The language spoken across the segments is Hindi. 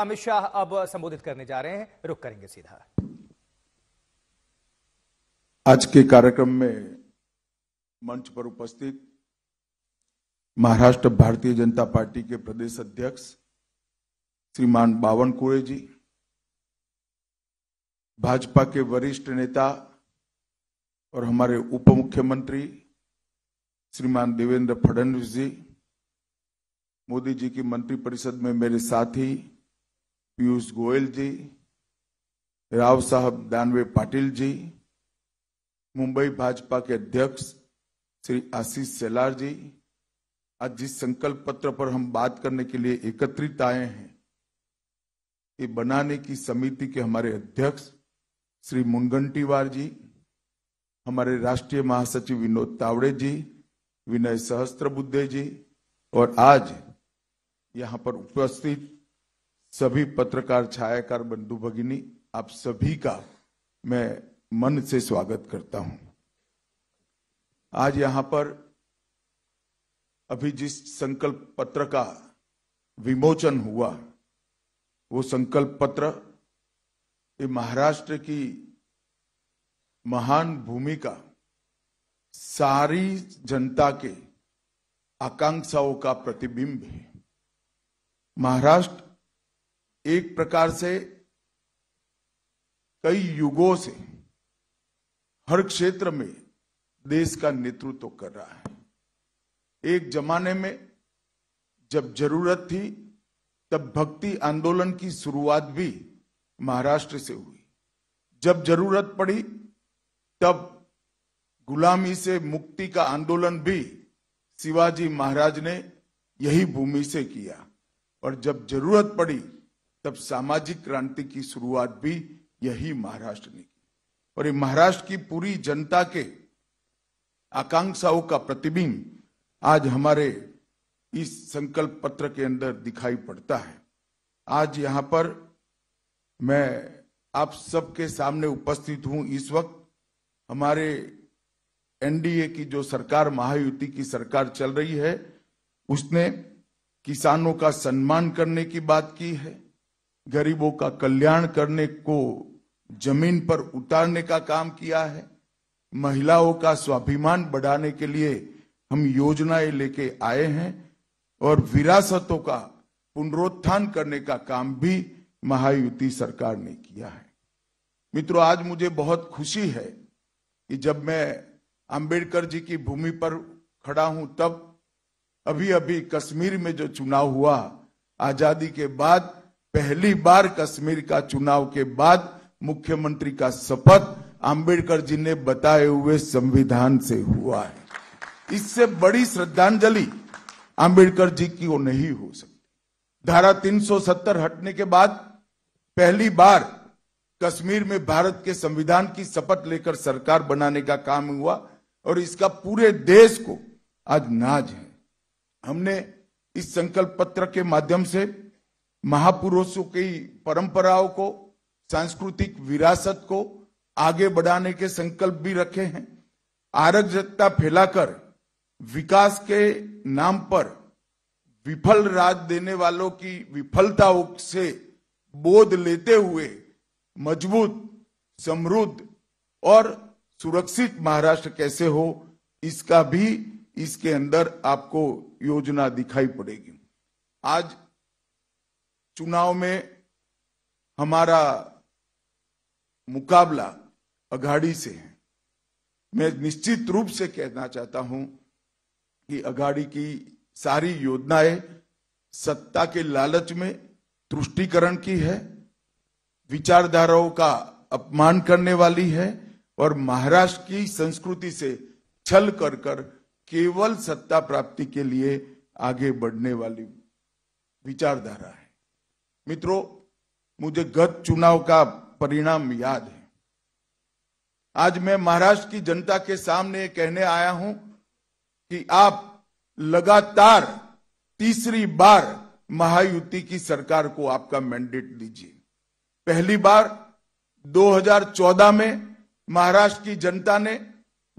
अमित शाह अब संबोधित करने जा रहे हैं रुक करेंगे सीधा आज के कार्यक्रम में मंच पर उपस्थित महाराष्ट्र भारतीय जनता पार्टी के प्रदेश अध्यक्ष श्रीमान बावन कुड़े जी भाजपा के वरिष्ठ नेता और हमारे उप मुख्यमंत्री श्रीमान देवेंद्र फडणवीस जी मोदी जी की मंत्रिपरिषद में मेरे साथी पीयूष गोयल जी राव साहब दानवे पाटिल जी मुंबई भाजपा के अध्यक्ष श्री आशीष सेलार जी आज जिस संकल्प पत्र पर हम बात करने के लिए एकत्रित आए हैं ये बनाने की समिति के हमारे अध्यक्ष श्री मुनगंटीवार जी हमारे राष्ट्रीय महासचिव विनोद तावड़े जी विनय सहस्त्र बुद्धे जी और आज यहाँ पर उपस्थित सभी पत्रकार छायाकार बंधु भगिनी आप सभी का मैं मन से स्वागत करता हूं आज यहां पर अभी जिस संकल्प पत्र का विमोचन हुआ वो संकल्प पत्र ये महाराष्ट्र की महान भूमिका सारी जनता के आकांक्षाओं का प्रतिबिंब है महाराष्ट्र एक प्रकार से कई युगों से हर क्षेत्र में देश का नेतृत्व तो कर रहा है एक जमाने में जब जरूरत थी तब भक्ति आंदोलन की शुरुआत भी महाराष्ट्र से हुई जब जरूरत पड़ी तब गुलामी से मुक्ति का आंदोलन भी शिवाजी महाराज ने यही भूमि से किया और जब जरूरत पड़ी तब सामाजिक क्रांति की शुरुआत भी यही महाराष्ट्र ने की और ये महाराष्ट्र की पूरी जनता के आकांक्षाओं का प्रतिबिंब आज हमारे इस संकल्प पत्र के अंदर दिखाई पड़ता है आज यहां पर मैं आप सबके सामने उपस्थित हूं इस वक्त हमारे एनडीए की जो सरकार महायुति की सरकार चल रही है उसने किसानों का सम्मान करने की बात की है गरीबों का कल्याण करने को जमीन पर उतारने का काम किया है महिलाओं का स्वाभिमान बढ़ाने के लिए हम योजनाएं लेके आए हैं और विरासतों का पुनरोत्थान करने का काम भी महायुति सरकार ने किया है मित्रों आज मुझे बहुत खुशी है कि जब मैं अंबेडकर जी की भूमि पर खड़ा हूं तब अभी अभी कश्मीर में जो चुनाव हुआ आजादी के बाद पहली बार कश्मीर का चुनाव के बाद मुख्यमंत्री का शपथ आंबेडकर जी ने बताए हुए संविधान से हुआ है इससे बड़ी श्रद्धांजलि आंबेडकर जी की वो नहीं हो सकती धारा 370 हटने के बाद पहली बार कश्मीर में भारत के संविधान की शपथ लेकर सरकार बनाने का काम हुआ और इसका पूरे देश को आज नाज है हमने इस संकल्प पत्र के माध्यम से महापुरुषों की परंपराओं को सांस्कृतिक विरासत को आगे बढ़ाने के संकल्प भी रखे हैं आरक्षकता फैलाकर विकास के नाम पर विफल राज देने वालों की विफलताओं से बोध लेते हुए मजबूत समृद्ध और सुरक्षित महाराष्ट्र कैसे हो इसका भी इसके अंदर आपको योजना दिखाई पड़ेगी आज चुनाव में हमारा मुकाबला अघाड़ी से है मैं निश्चित रूप से कहना चाहता हूं कि अघाड़ी की सारी योजनाएं सत्ता के लालच में तुष्टिकरण की है विचारधाराओं का अपमान करने वाली है और महाराष्ट्र की संस्कृति से छल कर कर केवल सत्ता प्राप्ति के लिए आगे बढ़ने वाली विचारधारा है मित्रों मुझे गत चुनाव का परिणाम याद है आज मैं महाराष्ट्र की जनता के सामने कहने आया हूं कि आप लगातार तीसरी बार महायुति की सरकार को आपका मैंडेट दीजिए पहली बार 2014 में महाराष्ट्र की जनता ने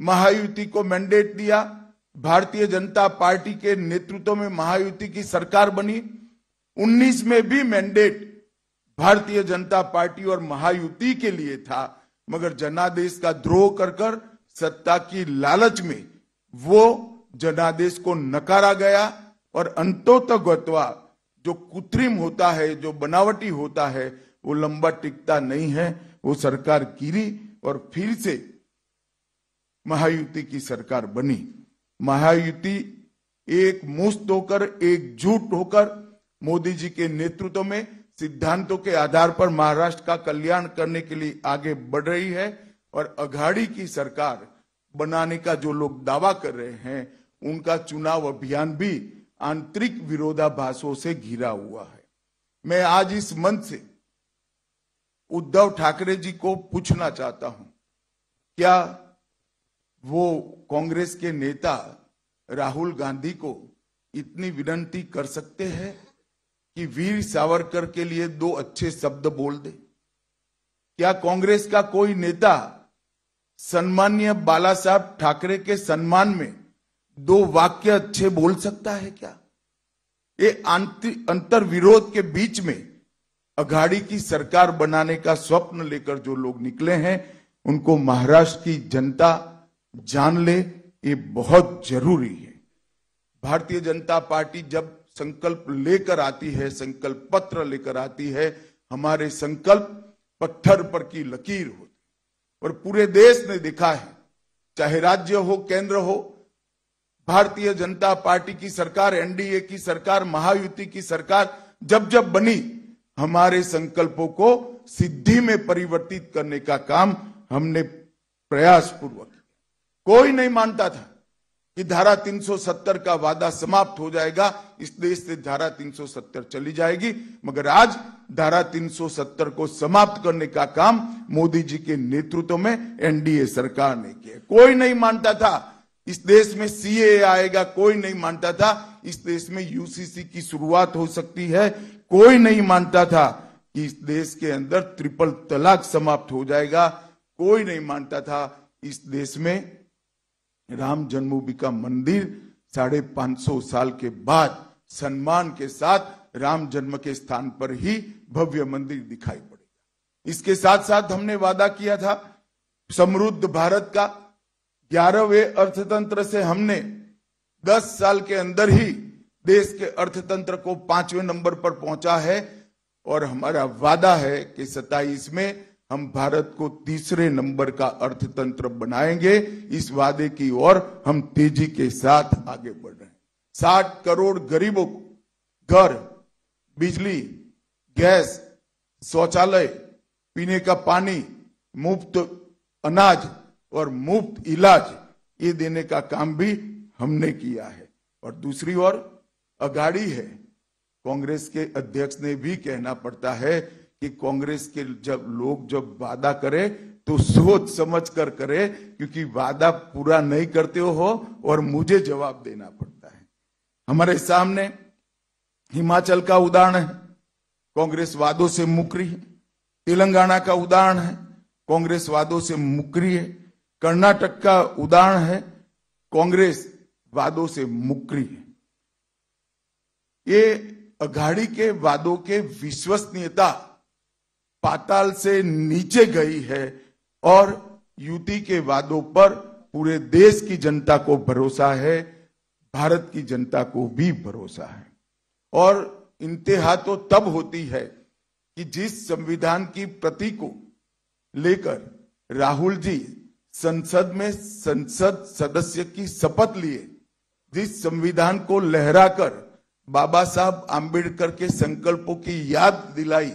महायुति को मैंडेट दिया भारतीय जनता पार्टी के नेतृत्व में महायुति की सरकार बनी 19 में भी मैंडेट भारतीय जनता पार्टी और महायुति के लिए था मगर जनादेश का द्रोह कर कर सत्ता की लालच में वो जनादेश को नकारा गया और अंतोतगत्वा जो कृत्रिम होता है जो बनावटी होता है वो लंबा टिकता नहीं है वो सरकार गिरी और फिर से महायुति की सरकार बनी महायुति एक मुस्त होकर एकजुट होकर मोदी जी के नेतृत्व में सिद्धांतों के आधार पर महाराष्ट्र का कल्याण करने के लिए आगे बढ़ रही है और अघाड़ी की सरकार बनाने का जो लोग दावा कर रहे हैं उनका चुनाव अभियान भी आंतरिक विरोधाभासों से घिरा हुआ है मैं आज इस मंच से उद्धव ठाकरे जी को पूछना चाहता हूं क्या वो कांग्रेस के नेता राहुल गांधी को इतनी विनंती कर सकते हैं कि वीर सावरकर के लिए दो अच्छे शब्द बोल दे क्या कांग्रेस का कोई नेता सम्मान्य बाला साहब ठाकरे के सम्मान में दो वाक्य अच्छे बोल सकता है क्या ये अंतर विरोध के बीच में अघाड़ी की सरकार बनाने का स्वप्न लेकर जो लोग निकले हैं उनको महाराष्ट्र की जनता जान ले ये बहुत जरूरी है भारतीय जनता पार्टी जब संकल्प लेकर आती है संकल्प पत्र लेकर आती है हमारे संकल्प पत्थर पर की लकीर होती और पूरे देश ने देखा है चाहे राज्य हो केंद्र हो भारतीय जनता पार्टी की सरकार एनडीए की सरकार महायुति की सरकार जब जब बनी हमारे संकल्पों को सिद्धि में परिवर्तित करने का काम हमने प्रयास पूर्वक कोई नहीं मानता था कि धारा 370 का वादा समाप्त हो जाएगा इस देश से धारा 370 चली जाएगी मगर आज धारा 370 को समाप्त करने का काम मोदी जी के नेतृत्व में एनडीए सरकार ने किया कोई नहीं मानता था इस देश में सीए आएगा कोई नहीं मानता था इस देश में यूसीसी की शुरुआत हो सकती है कोई नहीं मानता था कि इस देश के अंदर ट्रिपल तलाक समाप्त हो जाएगा कोई नहीं मानता था इस देश में राम जन्मभूमि का मंदिर साढ़े पांच सौ साल के बाद सम्मान के साथ राम जन्म के स्थान पर ही भव्य मंदिर दिखाई पड़ेगा इसके साथ साथ हमने वादा किया था समृद्ध भारत का ग्यारहवें अर्थतंत्र से हमने दस साल के अंदर ही देश के अर्थतंत्र को पांचवें नंबर पर पहुंचा है और हमारा वादा है कि सत्ताईस में हम भारत को तीसरे नंबर का अर्थतंत्र बनाएंगे इस वादे की ओर हम तेजी के साथ आगे बढ़ रहे हैं साठ करोड़ गरीबों को घर बिजली गैस शौचालय पीने का पानी मुफ्त अनाज और मुफ्त इलाज ये देने का काम भी हमने किया है और दूसरी ओर अगाड़ी है कांग्रेस के अध्यक्ष ने भी कहना पड़ता है कि कांग्रेस के जब लोग जब वादा करे तो सोच समझ कर करे क्योंकि वादा पूरा नहीं करते हो और मुझे जवाब देना पड़ता है हमारे सामने हिमाचल का उदाहरण है कांग्रेस वादों से मुकरी है तेलंगाना का उदाहरण है कांग्रेस वादों से मुकरी है कर्नाटक का उदाहरण है कांग्रेस वादों से मुकरी है ये अघाड़ी के वादों के विश्वसनीयता पाताल से नीचे गई है और युति के वादों पर पूरे देश की जनता को भरोसा है भारत की जनता को भी भरोसा है और इंतहा तो तब होती है कि जिस संविधान की प्रति को लेकर राहुल जी संसद में संसद सदस्य की शपथ लिए जिस संविधान को लहराकर बाबा साहब आंबेडकर के संकल्पों की याद दिलाई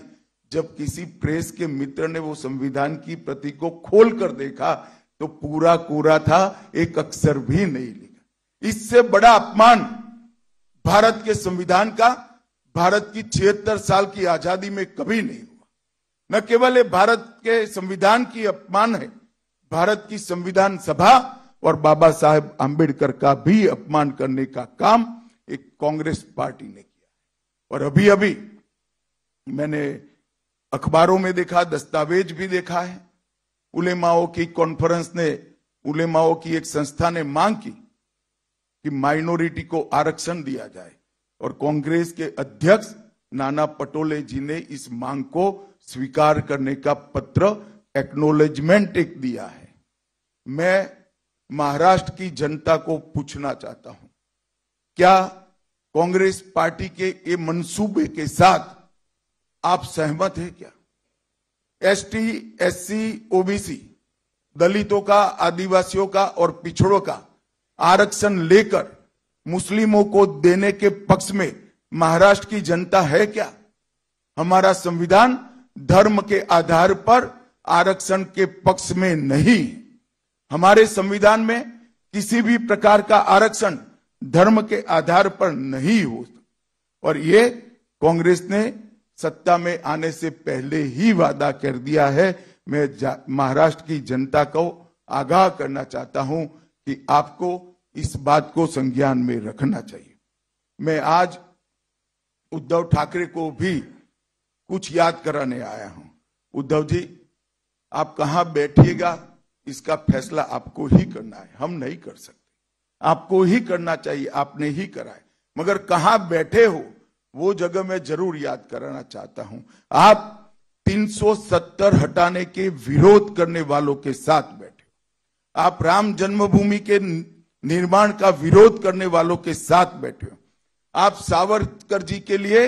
जब किसी प्रेस के मित्र ने वो संविधान की प्रति को खोल कर देखा तो पूरा कूरा था एक अक्षर भी नहीं लिखा इससे बड़ा अपमान भारत के संविधान का भारत की छिहत्तर साल की आजादी में कभी नहीं हुआ न केवल भारत के संविधान की अपमान है भारत की संविधान सभा और बाबा साहेब आंबेडकर का भी अपमान करने का काम एक कांग्रेस पार्टी ने किया और अभी अभी मैंने अखबारों में देखा दस्तावेज भी देखा है उलेमाओं की कॉन्फ्रेंस ने उलेमाओं की एक संस्था ने मांग की कि माइनॉरिटी को आरक्षण दिया जाए और कांग्रेस के अध्यक्ष नाना पटोले जी ने इस मांग को स्वीकार करने का पत्र एक्नोलेजमेंट एक दिया है मैं महाराष्ट्र की जनता को पूछना चाहता हूं क्या कांग्रेस पार्टी के ये मंसूबे के साथ आप सहमत हैं क्या एसटी, एससी, ओबीसी दलितों का आदिवासियों का और पिछड़ों का आरक्षण लेकर मुस्लिमों को देने के पक्ष में महाराष्ट्र की जनता है क्या हमारा संविधान धर्म के आधार पर आरक्षण के पक्ष में नहीं हमारे संविधान में किसी भी प्रकार का आरक्षण धर्म के आधार पर नहीं हो और ये कांग्रेस ने सत्ता में आने से पहले ही वादा कर दिया है मैं महाराष्ट्र की जनता को आगाह करना चाहता हूं कि आपको इस बात को संज्ञान में रखना चाहिए मैं आज उद्धव ठाकरे को भी कुछ याद कराने आया हूं उद्धव जी आप कहा बैठिएगा इसका फैसला आपको ही करना है हम नहीं कर सकते आपको ही करना चाहिए आपने ही कराए मगर कहा बैठे हो वो जगह मैं जरूर याद कराना चाहता हूं आप 370 हटाने के विरोध करने वालों के साथ बैठे आप राम जन्मभूमि के निर्माण का विरोध करने वालों के साथ बैठे हो आप सावरकर जी के लिए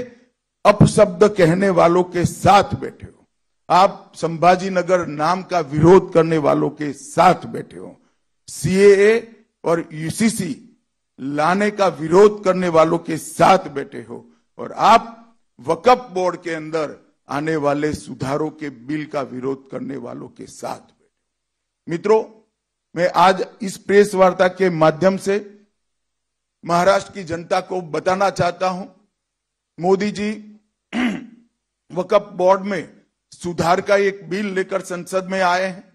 अपशब्द कहने वालों के साथ बैठे हो आप संभाजी नगर नाम का विरोध करने वालों के साथ बैठे हो सीएए और यूसीसी लाने का विरोध करने वालों के साथ बैठे हो और आप वकफ बोर्ड के अंदर आने वाले सुधारों के बिल का विरोध करने वालों के साथ मित्रों मैं आज इस प्रेस वार्ता के माध्यम से महाराष्ट्र की जनता को बताना चाहता हूं मोदी जी वकफ बोर्ड में सुधार का एक बिल लेकर संसद में आए हैं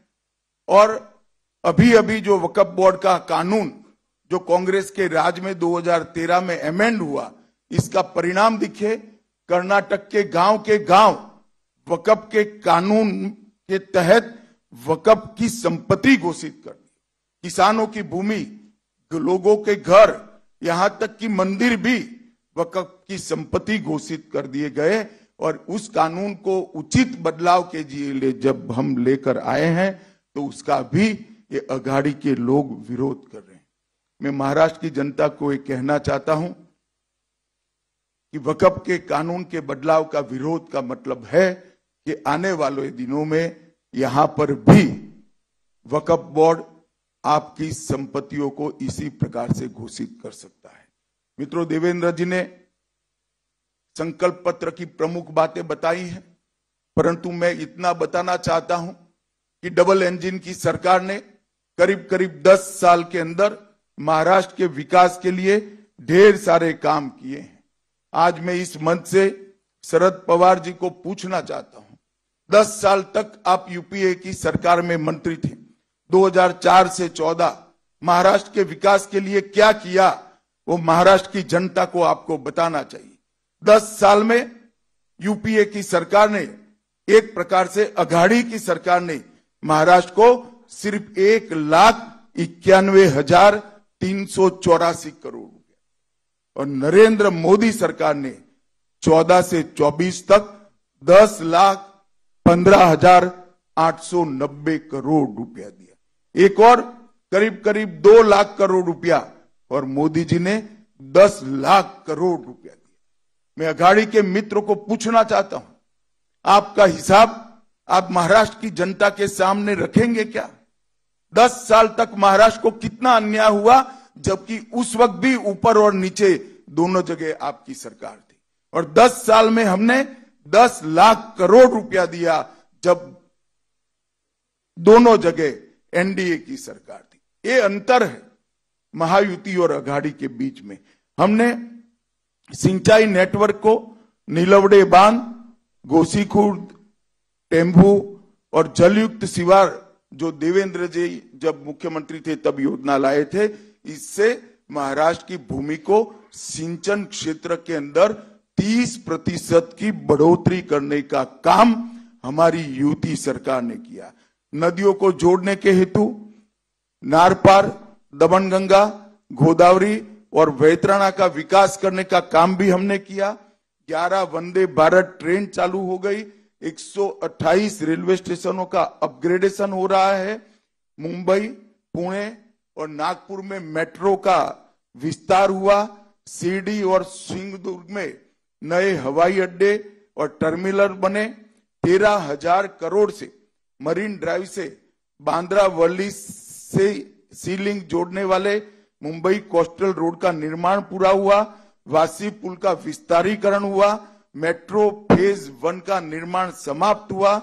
और अभी अभी जो वकफ बोर्ड का कानून जो कांग्रेस के राज में 2013 में अमेंड हुआ इसका परिणाम दिखे कर्नाटक के गांव के गांव वकफ के कानून के तहत वकफ की संपत्ति घोषित कर किसानों की भूमि लोगों के घर यहां तक कि मंदिर भी वकफ की संपत्ति घोषित कर दिए गए और उस कानून को उचित बदलाव के लिए जब हम लेकर आए हैं तो उसका भी ये अघाड़ी के लोग विरोध कर रहे हैं मैं महाराष्ट्र की जनता को ये कहना चाहता हूं कि वकफ के कानून के बदलाव का विरोध का मतलब है कि आने वाले दिनों में यहां पर भी वकफ बोर्ड आपकी संपत्तियों को इसी प्रकार से घोषित कर सकता है मित्रों देवेंद्र जी ने संकल्प पत्र की प्रमुख बातें बताई हैं परंतु मैं इतना बताना चाहता हूं कि डबल इंजन की सरकार ने करीब करीब 10 साल के अंदर महाराष्ट्र के विकास के लिए ढेर सारे काम किए हैं आज मैं इस मंच से शरद पवार जी को पूछना चाहता हूं दस साल तक आप यूपीए की सरकार में मंत्री थे 2004 से 14 महाराष्ट्र के विकास के लिए क्या किया वो महाराष्ट्र की जनता को आपको बताना चाहिए दस साल में यूपीए की सरकार ने एक प्रकार से अघाड़ी की सरकार ने महाराष्ट्र को सिर्फ एक लाख इक्यानवे हजार तीन सौ चौरासी करोड़ और नरेंद्र मोदी सरकार ने 14 से 24 तक 10 लाख पंद्रह हजार आठ सौ नब्बे करोड़ रुपया दिया एक और करीब करीब दो लाख करोड़ रुपया और मोदी जी ने दस लाख करोड़ रुपया दिया मैं अघाड़ी के मित्र को पूछना चाहता हूं आपका हिसाब आप महाराष्ट्र की जनता के सामने रखेंगे क्या दस साल तक महाराष्ट्र को कितना अन्याय हुआ जबकि उस वक्त भी ऊपर और नीचे दोनों जगह आपकी सरकार थी और 10 साल में हमने 10 लाख करोड़ रुपया दिया जब दोनों जगह एनडीए की सरकार थी ये अंतर है महायुति और अघाड़ी के बीच में हमने सिंचाई नेटवर्क को नीलवड़े बांध गोसीखुर्द टेम्भू और जलयुक्त सिवार जो देवेंद्र जी जब मुख्यमंत्री थे तब योजना लाए थे इससे महाराष्ट्र की भूमि को सिंचन क्षेत्र के अंदर 30 प्रतिशत की बढ़ोतरी करने का काम हमारी यूती सरकार ने किया नदियों को जोड़ने के हेतु नारपार दमनगंगा गोदावरी और वैतराणा का विकास करने का काम भी हमने किया 11 वंदे भारत ट्रेन चालू हो गई 128 रेलवे स्टेशनों का अपग्रेडेशन हो रहा है मुंबई पुणे और नागपुर में मेट्रो का विस्तार हुआ सीडी और सिंहदुर्ग में नए हवाई अड्डे और टर्मिनल बने तेरह हजार करोड़ से मरीन ड्राइव से बांद्रा वर्ली से सीलिंग लिंक जोड़ने वाले मुंबई कोस्टल रोड का निर्माण पूरा हुआ वासी पुल का विस्तारीकरण हुआ मेट्रो फेज वन का निर्माण समाप्त हुआ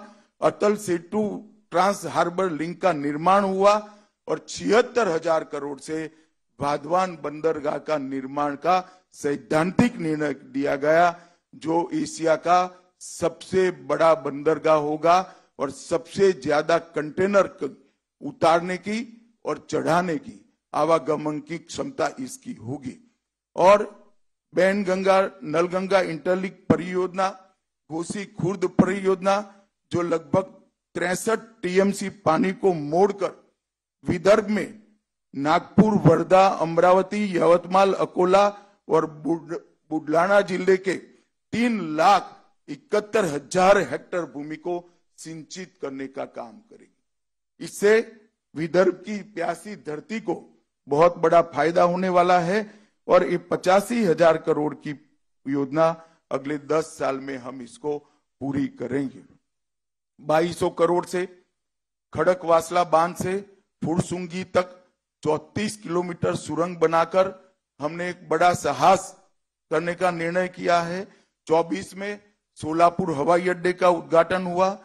Atal Setu trans harbour link का निर्माण हुआ और छिहत्तर हजार करोड़ से भादवान बंदरगाह का निर्माण का सैद्धांतिक निर्णय दिया गया जो एशिया का सबसे बड़ा बंदरगाह होगा और सबसे ज्यादा कंटेनर उतारने की और चढ़ाने की आवागमन की क्षमता इसकी होगी और बैन गंगा नलगंगा इंटरलिंक परियोजना घोसी खुर्द परियोजना जो लगभग तिरसठ टीएमसी पानी को मोड़कर विदर्भ में नागपुर वर्धा अमरावती यवतमाल अकोला और बुडलाना जिले के तीन लाख इकहत्तर हजार हेक्टर भूमि को सिंचित करने का काम करेगी इससे विदर्भ की प्यासी धरती को बहुत बड़ा फायदा होने वाला है और ये पचासी हजार करोड़ की योजना अगले दस साल में हम इसको पूरी करेंगे बाईसो करोड़ से खड़क वासला बांध से फुरसुंगी तक 34 किलोमीटर सुरंग बनाकर हमने एक बड़ा साहस करने का निर्णय किया है 24 में सोलापुर हवाई अड्डे का उद्घाटन हुआ